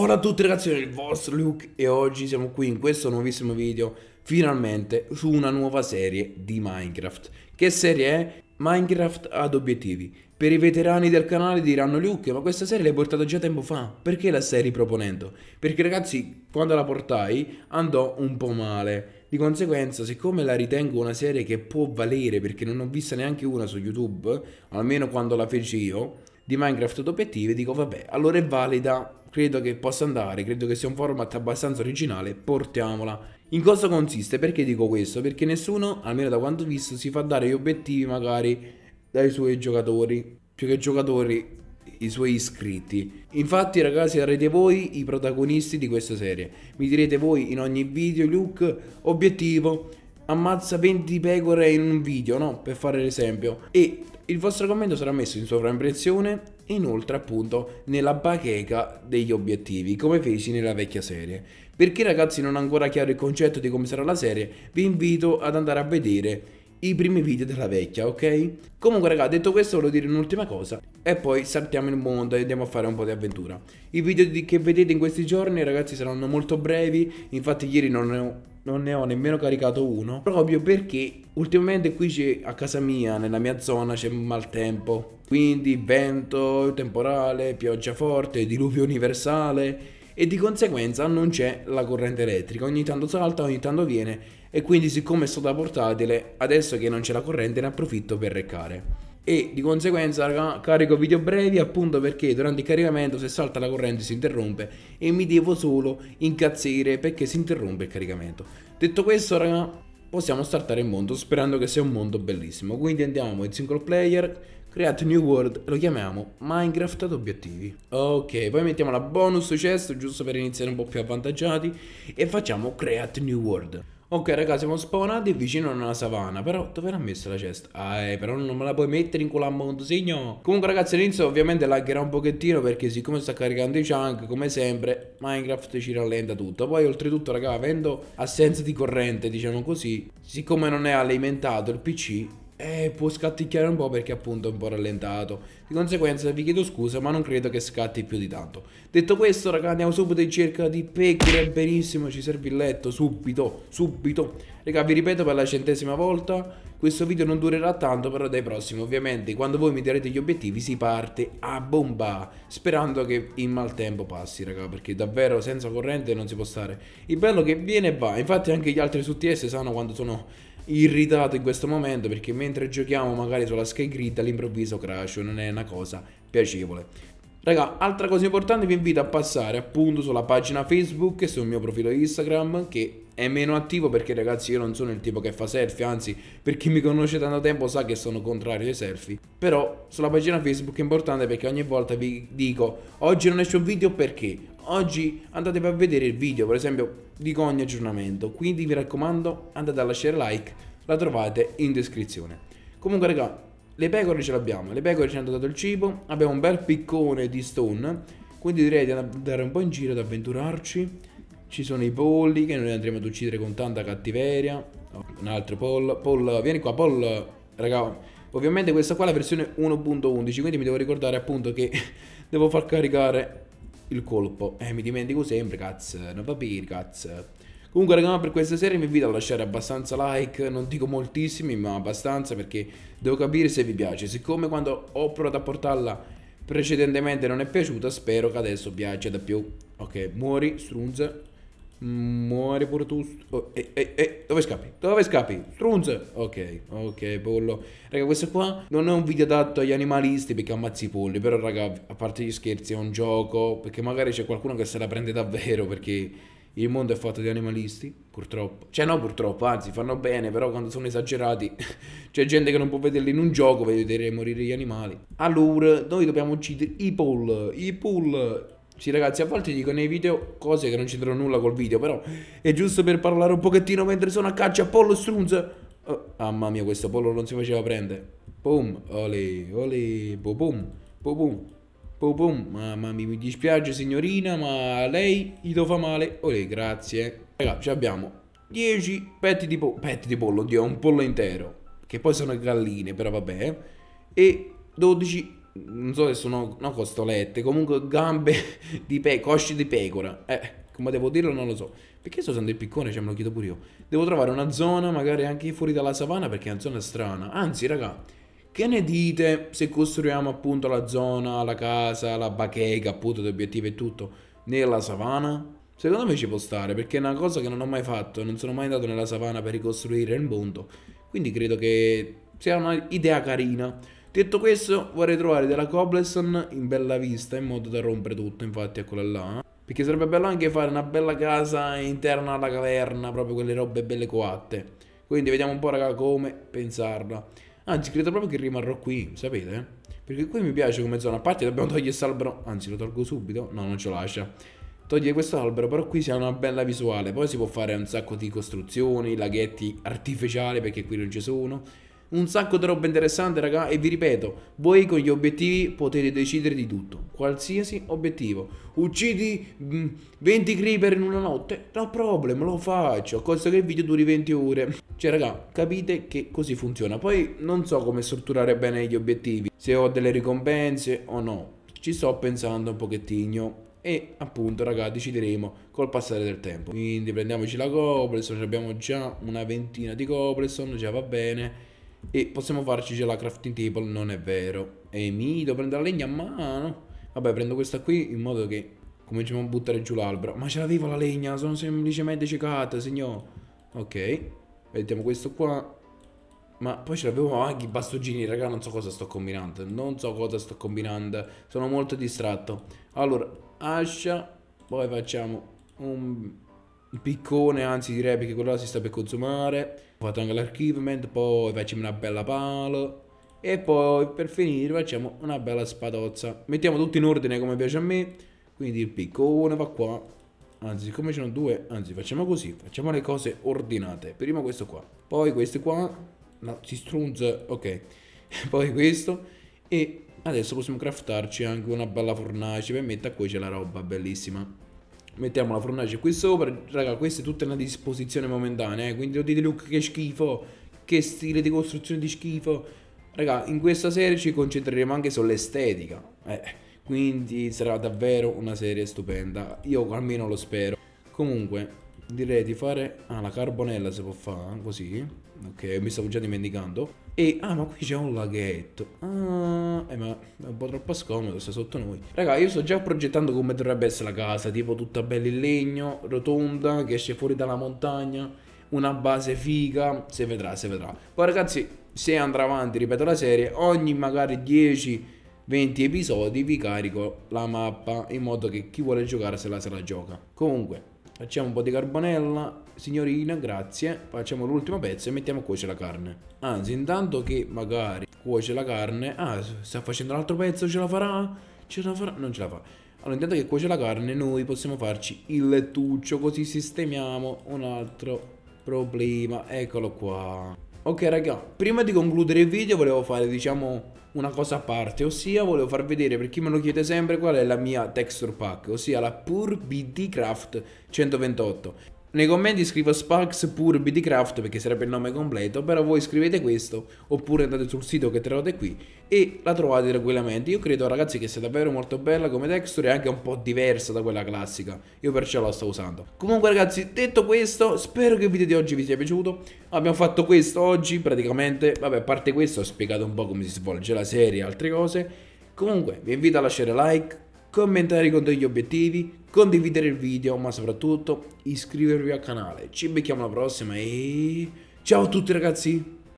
Hola a tutti ragazzi, sono il vostro Luke e oggi siamo qui in questo nuovissimo video finalmente su una nuova serie di Minecraft. Che serie è? Minecraft ad obiettivi. Per i veterani del canale diranno Luke, ma questa serie l'hai portata già tempo fa, perché la stai riproponendo? Perché ragazzi, quando la portai andò un po' male. Di conseguenza, siccome la ritengo una serie che può valere, perché non ho vista neanche una su YouTube, almeno quando la feci io, di Minecraft ad obiettivi, dico vabbè, allora è valida credo che possa andare, credo che sia un format abbastanza originale, portiamola. In cosa consiste? Perché dico questo? Perché nessuno, almeno da quanto visto, si fa dare gli obiettivi magari dai suoi giocatori, più che giocatori, i suoi iscritti. Infatti ragazzi sarete voi i protagonisti di questa serie. Mi direte voi in ogni video, Luke, obiettivo, ammazza 20 pecore in un video, no? Per fare l'esempio. E il vostro commento sarà messo in sovraimpressione inoltre appunto nella bacheca degli obiettivi, come feci nella vecchia serie. Perché ragazzi non è ancora chiaro il concetto di come sarà la serie, vi invito ad andare a vedere i primi video della vecchia, ok? Comunque ragazzi detto questo volevo dire un'ultima cosa e poi saltiamo il mondo e andiamo a fare un po' di avventura. I video che vedete in questi giorni ragazzi saranno molto brevi, infatti ieri non ne ho non ne ho nemmeno caricato uno, proprio perché ultimamente qui a casa mia, nella mia zona, c'è maltempo. Quindi vento, temporale, pioggia forte, diluvio universale e di conseguenza non c'è la corrente elettrica. Ogni tanto salta, ogni tanto viene e quindi siccome è stata portatile, adesso che non c'è la corrente ne approfitto per reccare e di conseguenza carico video brevi appunto perché durante il caricamento se salta la corrente si interrompe e mi devo solo incazzire perché si interrompe il caricamento. Detto questo raga possiamo startare il mondo sperando che sia un mondo bellissimo quindi andiamo in single player create new world lo chiamiamo Minecraft ad obiettivi ok poi mettiamo la bonus chest giusto per iniziare un po' più avvantaggiati e facciamo create new world Ok ragazzi siamo spawnati vicino a una savana Però dove l'ha messa la cesta? Ah eh, però non me la puoi mettere in quella montosegno Comunque ragazzi all'inizio ovviamente laggerà un pochettino Perché siccome sta caricando i chunk come sempre Minecraft ci rallenta tutto Poi oltretutto raga avendo assenza di corrente diciamo così Siccome non è alimentato il pc eh, può scatticchiare un po' perché appunto è un po' rallentato. Di conseguenza vi chiedo scusa, ma non credo che scatti più di tanto. Detto questo, ragazzi, andiamo subito in cerca di pecore. Benissimo, ci serve il letto, subito, subito. Raga, vi ripeto per la centesima volta, questo video non durerà tanto, però dai prossimi, ovviamente, quando voi mi darete gli obiettivi, si parte a bomba. Sperando che il maltempo passi, raga, perché davvero senza corrente non si può stare. Il bello che viene e va, infatti anche gli altri su TS sanno quando sono irritato in questo momento perché mentre giochiamo magari sulla Sky Grid all'improvviso crasho, non è una cosa piacevole. Raga, altra cosa importante, vi invito a passare appunto sulla pagina Facebook e sul mio profilo Instagram che è meno attivo perché ragazzi io non sono il tipo che fa selfie, anzi per chi mi conosce tanto tempo sa che sono contrario ai selfie. Però sulla pagina Facebook è importante perché ogni volta vi dico oggi non esce un video perché, oggi andate a vedere il video per esempio di ogni aggiornamento, quindi vi raccomando andate a lasciare like, la trovate in descrizione. Comunque ragazzi... Le pecore ce l'abbiamo, le pecore ci hanno dato il cibo, abbiamo un bel piccone di stone, quindi direi di andare un po' in giro, ad avventurarci. Ci sono i polli che noi andremo ad uccidere con tanta cattiveria. Un altro poll, poll, vieni qua, poll, raga. Ovviamente questa qua è la versione 1.11, quindi mi devo ricordare appunto che devo far caricare il colpo. Eh, mi dimentico sempre, cazzo, non va bene, cazzo. Comunque ragazzi per questa serie vi invito a lasciare abbastanza like, non dico moltissimi ma abbastanza perché devo capire se vi piace. Siccome quando ho provato a portarla precedentemente non è piaciuta spero che adesso piaccia da più. Ok, muori strunze, muori pure tu. Oh, eh, eh, eh, dove scappi? Dove scappi? strunze, Ok, ok pollo. Raga questo qua non è un video adatto agli animalisti perché ammazzi i polli, però raga a parte gli scherzi è un gioco perché magari c'è qualcuno che se la prende davvero perché il mondo è fatto di animalisti, purtroppo. Cioè no, purtroppo, anzi, fanno bene, però quando sono esagerati c'è gente che non può vederli in un gioco, vedere morire gli animali. Allora, noi dobbiamo uccidere i pool, i pool. Sì ragazzi, a volte dico nei video cose che non c'entrano nulla col video, però è giusto per parlare un pochettino mentre sono a caccia pollo strunz. Oh, mamma mia, questo pollo non si faceva prendere. Boom, oli, oli, boom, boom, boom. Pum pum, mamma mia, mi dispiace signorina, ma lei gli fa male. Olè, grazie. Raga, ci abbiamo 10 petti di pollo, petti di pollo, oddio, un pollo intero. Che poi sono galline, però vabbè. Eh. E 12, non so se sono, no, costolette, comunque gambe di pe, cosce di pecora. Eh, come devo dirlo non lo so. Perché sto usando il piccone, cioè me lo chiedo pure io. Devo trovare una zona, magari anche fuori dalla savana, perché è una zona strana. Anzi, raga... Che ne dite se costruiamo appunto la zona, la casa, la bacheca, appunto, di obiettivi e tutto nella savana? Secondo me ci può stare, perché è una cosa che non ho mai fatto, non sono mai andato nella savana per ricostruire il mondo, quindi credo che sia un'idea carina. Detto questo, vorrei trovare della Cobbleston in bella vista, in modo da rompere tutto, infatti, eccola là. Eh. Perché sarebbe bello anche fare una bella casa interna alla caverna, proprio quelle robe belle coatte. Quindi vediamo un po', raga, come pensarla. Anzi, credo proprio che rimarrò qui, sapete? Perché qui mi piace come zona. A parte dobbiamo togliere questo albero. Anzi, lo tolgo subito. No, non ce lo lascia. Togliere questo albero, però qui si ha una bella visuale. Poi si può fare un sacco di costruzioni, laghetti artificiali perché qui non ci sono un sacco di roba interessante, raga, e vi ripeto, voi con gli obiettivi potete decidere di tutto, qualsiasi obiettivo. Uccidi mh, mm, 20 creeper in una notte? No problem, lo faccio, costa che il video duri 20 ore. Cioè, raga, capite che così funziona. Poi non so come strutturare bene gli obiettivi, se ho delle ricompense o no. Ci sto pensando un pochettino e appunto raga decideremo col passare del tempo quindi prendiamoci la cobblestone abbiamo già una ventina di cobblestone già va bene e possiamo farci già la crafting table, non è vero. E mi devo prendere la legna a mano. Vabbè, prendo questa qui in modo che cominciamo a buttare giù l'albero. Ma ce l'avevo la legna, sono semplicemente ciecata, signor. Ok, mettiamo questo qua. Ma poi ce l'avevo anche i bastoncini, raga, non so cosa sto combinando. Non so cosa sto combinando. Sono molto distratto. Allora, ascia. Poi facciamo un il piccone, anzi direi che quello là si sta per consumare. Ho fatto anche l'archivement, poi facciamo una bella pala. E poi per finire facciamo una bella spadozza. Mettiamo tutto in ordine come piace a me. Quindi il piccone va qua. Anzi, siccome ce ne sono due, anzi facciamo così, facciamo le cose ordinate. Prima questo qua, poi questo qua, no, si strunza, ok. poi questo e adesso possiamo craftarci anche una bella fornace per mettere a cuocere la roba, bellissima mettiamo la fornace qui sopra raga questa è tutta una disposizione momentanea eh? quindi lo dite look che schifo che stile di costruzione di schifo raga in questa serie ci concentreremo anche sull'estetica eh, quindi sarà davvero una serie stupenda io almeno lo spero comunque direi di fare ah la carbonella si può fare così ok mi stavo già dimenticando e, ah ma qui c'è un laghetto. Ah, eh, ma è un po' troppo scomodo, sta sotto noi. Raga, io sto già progettando come dovrebbe essere la casa, tipo tutta bella in legno, rotonda, che esce fuori dalla montagna, una base figa, Si vedrà, si vedrà. Poi ragazzi, se andrà avanti, ripeto la serie, ogni magari 10... 20 episodi vi carico la mappa in modo che chi vuole giocare se la se la gioca. Comunque, Facciamo un po' di carbonella, signorina, grazie. Facciamo l'ultimo pezzo e mettiamo a cuocere la carne. Anzi, intanto che magari cuoce la carne... Ah, sta facendo l'altro pezzo, ce la farà? Ce la farà? Non ce la fa. Allora, intanto che cuoce la carne, noi possiamo farci il lettuccio, così sistemiamo un altro problema. Eccolo qua. Ok, raga, prima di concludere il video volevo fare, diciamo, una cosa a parte, ossia volevo far vedere per chi me lo chiede sempre qual è la mia texture pack, ossia la Pure BD Craft 128 nei commenti scrivo Sparks pur BDCraft perché sarebbe il nome completo, però voi scrivete questo oppure andate sul sito che trovate qui e la trovate tranquillamente. Io credo ragazzi che sia davvero molto bella come texture e anche un po' diversa da quella classica, io perciò la sto usando. Comunque ragazzi, detto questo, spero che il video di oggi vi sia piaciuto. Abbiamo fatto questo oggi praticamente, vabbè a parte questo ho spiegato un po' come si svolge la serie e altre cose. Comunque vi invito a lasciare like, commentare con degli obiettivi, condividere il video, ma soprattutto iscrivervi al canale. Ci becchiamo alla prossima e ciao a tutti ragazzi!